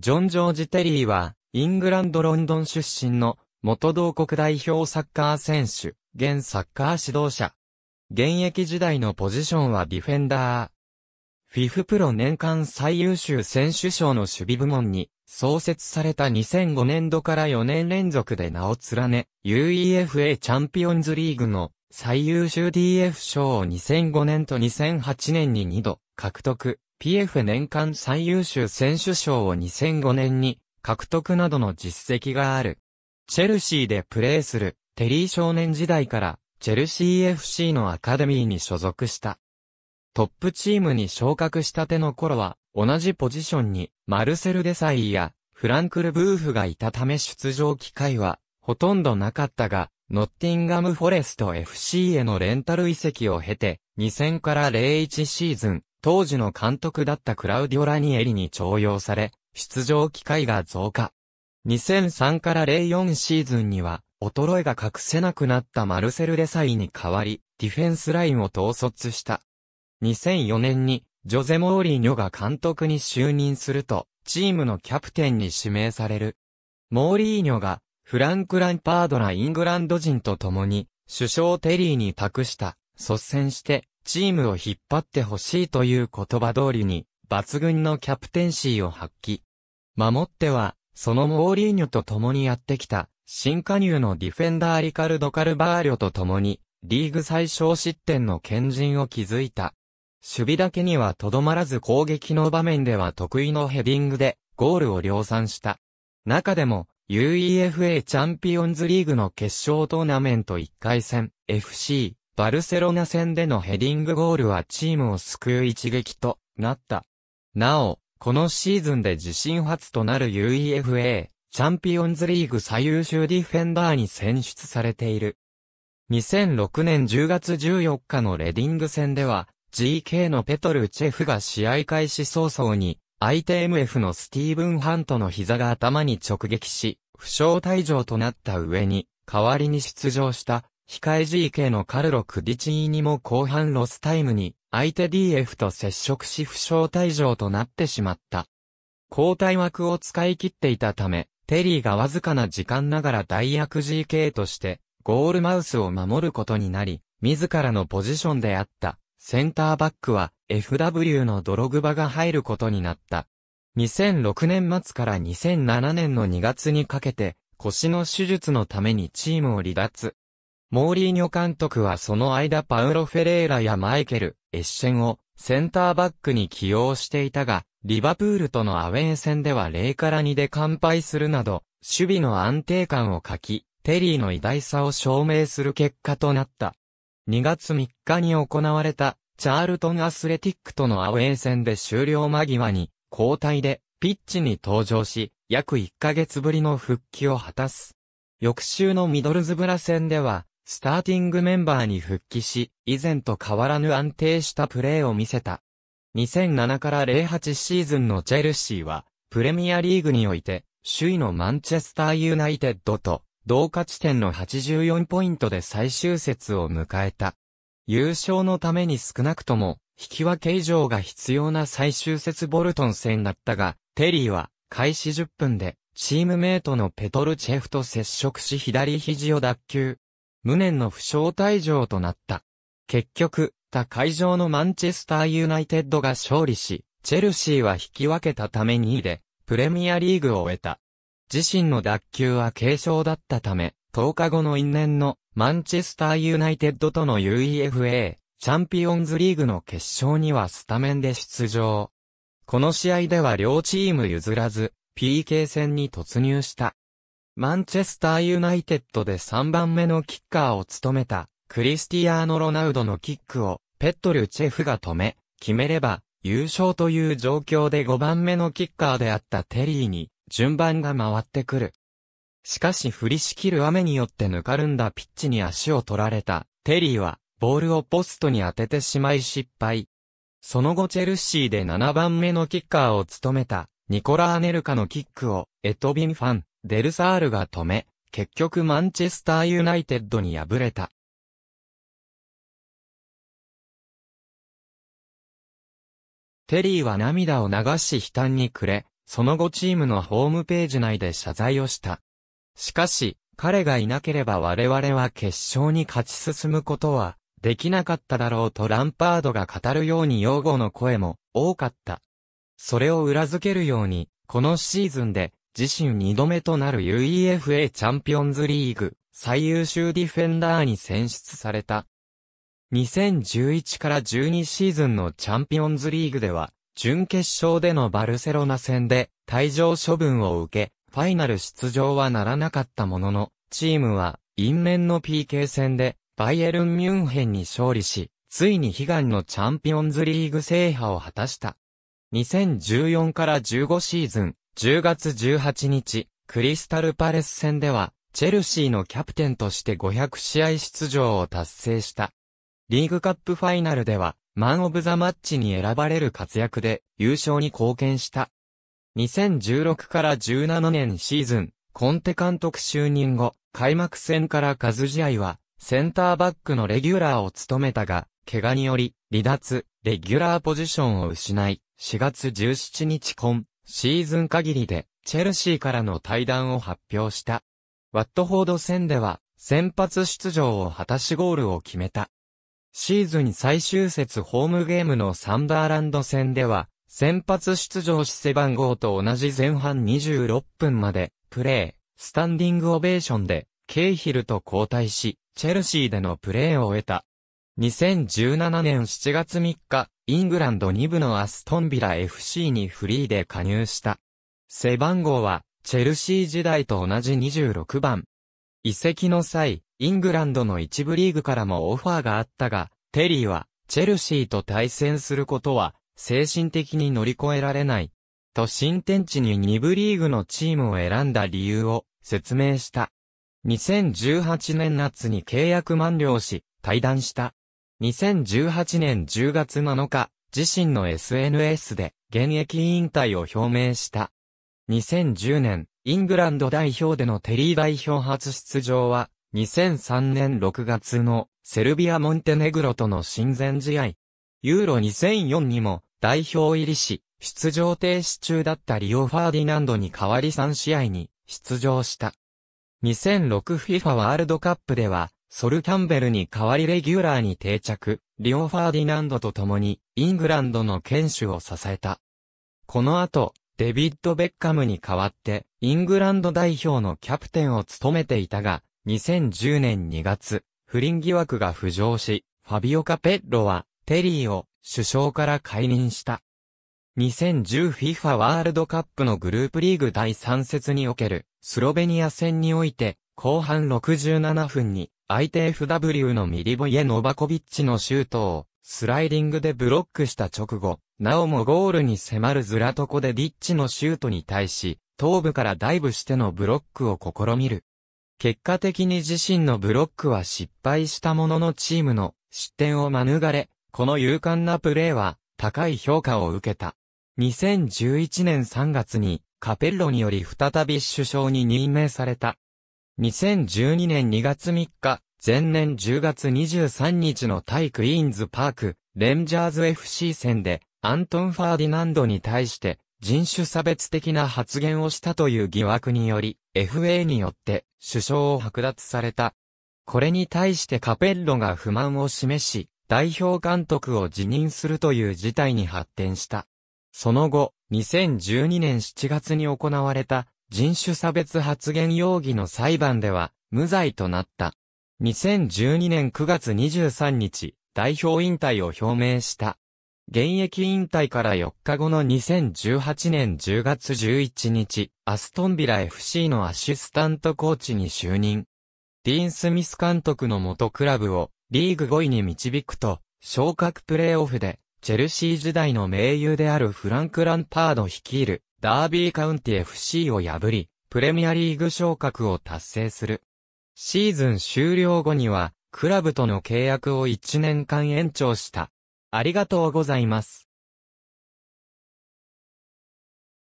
ジョン・ジョージ・テリーは、イングランド・ロンドン出身の、元同国代表サッカー選手、現サッカー指導者。現役時代のポジションはディフェンダー。フィフプロ年間最優秀選手賞の守備部門に創設された2005年度から4年連続で名を連ね、UEFA チャンピオンズリーグの最優秀 DF 賞を2005年と2008年に2度獲得。PF 年間最優秀選手賞を2005年に獲得などの実績がある。チェルシーでプレーするテリー少年時代からチェルシー FC のアカデミーに所属した。トップチームに昇格したての頃は同じポジションにマルセル・デサイやフランクル・ブーフがいたため出場機会はほとんどなかったが、ノッティンガム・フォレスト FC へのレンタル移籍を経て、2000から01シーズン、当時の監督だったクラウディオ・ラニエリに徴用され、出場機会が増加。2003から04シーズンには、衰えが隠せなくなったマルセル・レサイに代わり、ディフェンスラインを統率した。2004年に、ジョゼ・モーリーニョが監督に就任すると、チームのキャプテンに指名される。モーリーニョが、フランク・ランパードらイングランド人と共に、首相テリーに託した、率先して、チームを引っ張ってほしいという言葉通りに、抜群のキャプテンシーを発揮。守っては、そのモーリーニョと共にやってきた、新加入のディフェンダーリカルド・カルバーリョと共に、リーグ最小失点の堅陣を築いた。守備だけにはとどまらず攻撃の場面では得意のヘディングで、ゴールを量産した。中でも、UEFA チャンピオンズリーグの決勝トーナメント1回戦、FC、バルセロナ戦でのヘディングゴールはチームを救う一撃となった。なお、このシーズンで自身初となる UEFA チャンピオンズリーグ最優秀ディフェンダーに選出されている。2006年10月14日のレディング戦では、GK のペトル・チェフが試合開始早々に、相手 MF のスティーブン・ハントの膝が頭に直撃し、負傷退場となった上に、代わりに出場した控え GK のカルロ・クディチーニも後半ロスタイムに、相手 DF と接触し負傷退場となってしまった。交代枠を使い切っていたため、テリーがわずかな時間ながら代役 GK として、ゴールマウスを守ることになり、自らのポジションであった、センターバックは FW のドログバが入ることになった。2006年末から2007年の2月にかけて、腰の手術のためにチームを離脱。モーリーニョ監督はその間パウロ・フェレーラやマイケル、エッシェンをセンターバックに起用していたが、リバプールとのアウェー戦では0から2で完敗するなど、守備の安定感を欠き、テリーの偉大さを証明する結果となった。2月3日に行われた、チャールトンアスレティックとのアウェー戦で終了間際に、交代で、ピッチに登場し、約1ヶ月ぶりの復帰を果たす。翌週のミドルズブラ戦では、スターティングメンバーに復帰し、以前と変わらぬ安定したプレーを見せた。2007から08シーズンのチェルシーは、プレミアリーグにおいて、首位のマンチェスターユナイテッドと、同価値点の84ポイントで最終節を迎えた。優勝のために少なくとも、引き分け以上が必要な最終節ボルトン戦だったが、テリーは、開始10分で、チームメイトのペトルチェフと接触し左肘を脱臼。無念の負傷退場となった。結局、他会場のマンチェスターユナイテッドが勝利し、チェルシーは引き分けたため2位で、プレミアリーグを終えた。自身の脱臼は軽傷だったため、10日後の因縁のマンチェスターユナイテッドとの UEFA チャンピオンズリーグの決勝にはスタメンで出場。この試合では両チーム譲らず、PK 戦に突入した。マンチェスターユナイテッドで3番目のキッカーを務めた、クリスティアーノ・ロナウドのキックを、ペットル・チェフが止め、決めれば、優勝という状況で5番目のキッカーであったテリーに、順番が回ってくる。しかし降りしきる雨によってぬかるんだピッチに足を取られた、テリーは、ボールをポストに当ててしまい失敗。その後チェルシーで7番目のキッカーを務めた、ニコラ・アネルカのキックを、エトビンファン、デルサールが止め、結局マンチェスターユナイテッドに敗れた。テリーは涙を流し悲嘆に暮れ、その後チームのホームページ内で謝罪をした。しかし、彼がいなければ我々は決勝に勝ち進むことはできなかっただろうとランパードが語るように擁護の声も多かった。それを裏付けるように、このシーズンで自身2度目となる UEFA チャンピオンズリーグ最優秀ディフェンダーに選出された。2011から12シーズンのチャンピオンズリーグでは、準決勝でのバルセロナ戦で退場処分を受け、ファイナル出場はならなかったものの、チームは因縁の PK 戦でバイエルン・ミュンヘンに勝利し、ついに悲願のチャンピオンズリーグ制覇を果たした。2014から15シーズン、10月18日、クリスタルパレス戦では、チェルシーのキャプテンとして500試合出場を達成した。リーグカップファイナルでは、マンオブザマッチに選ばれる活躍で優勝に貢献した。2016から17年シーズン、コンテ監督就任後、開幕戦からカズ試合は、センターバックのレギュラーを務めたが、怪我により、離脱、レギュラーポジションを失い、4月17日ン。シーズン限りで、チェルシーからの退団を発表した。ワットフォード戦では、先発出場を果たしゴールを決めた。シーズン最終節ホームゲームのサンダーランド戦では、先発出場し背番号と同じ前半26分まで、プレー、スタンディングオベーションで、ケイヒルと交代し、チェルシーでのプレーを得た。2017年7月3日、イングランド2部のアストンビラ FC にフリーで加入した。背番号は、チェルシー時代と同じ26番。移籍の際、イングランドの一部リーグからもオファーがあったが、テリーは、チェルシーと対戦することは、精神的に乗り越えられない。と新天地に2部リーグのチームを選んだ理由を説明した。2018年夏に契約満了し、退団した。2018年10月7日、自身の SNS で現役引退を表明した。2010年、イングランド代表でのテリー代表初出場は、2003年6月のセルビア・モンテネグロとの親善試合。ユーロ2004にも代表入りし、出場停止中だったリオ・ファーディナンドに代わり3試合に出場した。2006FIFA ワールドカップではソル・キャンベルに代わりレギュラーに定着、リオ・ファーディナンドと共に、イングランドの剣手を支えた。この後、デビッド・ベッカムに代わって、イングランド代表のキャプテンを務めていたが、2010年2月、不倫疑惑が浮上し、ファビオ・カペッロは、テリーを首相から解任した。2010FIFA ワールドカップのグループリーグ第3節におけるスロベニア戦において後半67分に相手 f w のミリボイエ・ノバコビッチのシュートを、スライディングでブロックした直後、なおもゴールに迫るズラトコでィッチのシュートに対し、頭部からダイブしてのブロックを試みる。結果的に自身のブロックは失敗したもののチームの失点を免れ、この勇敢なプレーは高い評価を受けた。2011年3月にカペッロにより再び首相に任命された。2012年2月3日、前年10月23日のイクイーンズパーク、レンジャーズ FC 戦で、アントン・ファーディナンドに対して、人種差別的な発言をしたという疑惑により、FA によって首相を剥奪された。これに対してカペッロが不満を示し、代表監督を辞任するという事態に発展した。その後、2012年7月に行われた人種差別発言容疑の裁判では無罪となった。2012年9月23日、代表引退を表明した。現役引退から4日後の2018年10月11日、アストンビラ FC のアシスタントコーチに就任。ディーン・スミス監督の元クラブをリーグ5位に導くと、昇格プレーオフで、チェルシー時代の盟友であるフランク・ランパード率いる、ダービーカウンティ FC を破り、プレミアリーグ昇格を達成する。シーズン終了後には、クラブとの契約を1年間延長した。ありがとうございます。